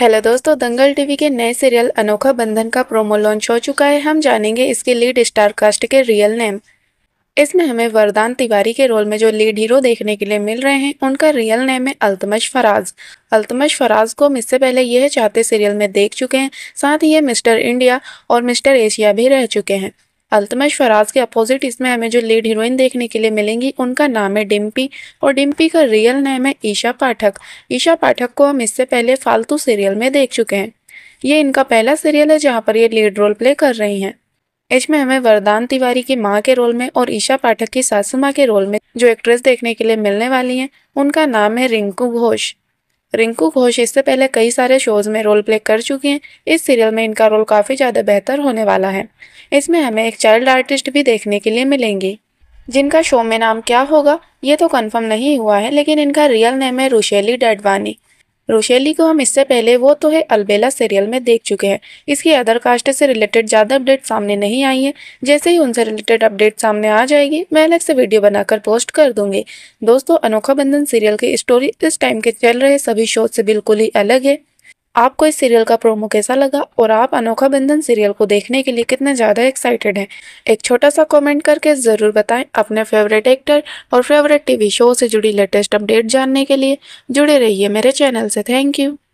hello दोस्तों दंगल TV के नए सीरियल अनोखा बंधन का प्रोमो लॉन्च हो चुका है हम जानेंगे इसके लीड स्टार कास्ट के रियल नेम इसमें हमें वरदान तिवारी के रोल में जो लीड हीरो देखने के लिए मिल रहे हैं उनका रियल नेम है अल्तमश फराज अल्तमश फराज को हम इससे पहले यह चाहते सीरियल में देख चुके हैं साथ ही ये मिस्टर इंडिया और मिस्टर एशिया भी रह चुके हैं अल्तमश फराज के अपोजिट इसमें हमें जो लीड हीरोइन देखने के लिए मिलेंगी उनका नाम है डिम्पी और डिम्पी का रियल नेम है ईशा पाठक ईशा पाठक को हम इससे पहले फालतू सीरियल में देख चुके हैं ये इनका पहला सीरियल है जहाँ पर ये लीड रोल प्ले कर रही हैं इसमें हमें वरदान तिवारी की माँ के रोल में और ईशा पाठक की सासू माँ के रोल में जो एक्ट्रेस देखने के लिए मिलने वाली हैं उनका नाम है रिंकू घोष रिंकू घोष इससे पहले कई सारे शोज में रोल प्ले कर चुकी हैं इस सीरियल में इनका रोल काफ़ी ज़्यादा बेहतर होने वाला है इसमें हमें एक चाइल्ड आर्टिस्ट भी देखने के लिए मिलेंगी जिनका शो में नाम क्या होगा ये तो कंफर्म नहीं हुआ है लेकिन इनका रियल नेम है रुशेली डडवानी रोशेली को हम इससे पहले वो तो है अलबेला सीरियल में देख चुके हैं इसकी अदर कास्ट से रिलेटेड ज़्यादा अपडेट सामने नहीं आई है जैसे ही उनसे रिलेटेड अपडेट सामने आ जाएगी मैं अलग से वीडियो बनाकर पोस्ट कर दूंगी दोस्तों अनोखा बंधन सीरियल की स्टोरी इस टाइम के चल रहे सभी शो से बिल्कुल ही अलग है आपको इस सीरियल का प्रोमो कैसा लगा और आप अनोखा बंधन सीरियल को देखने के लिए कितने ज़्यादा एक्साइटेड हैं एक छोटा सा कमेंट करके ज़रूर बताएं अपने फेवरेट एक्टर और फेवरेट टीवी शो से जुड़ी लेटेस्ट अपडेट जानने के लिए जुड़े रहिए मेरे चैनल से थैंक यू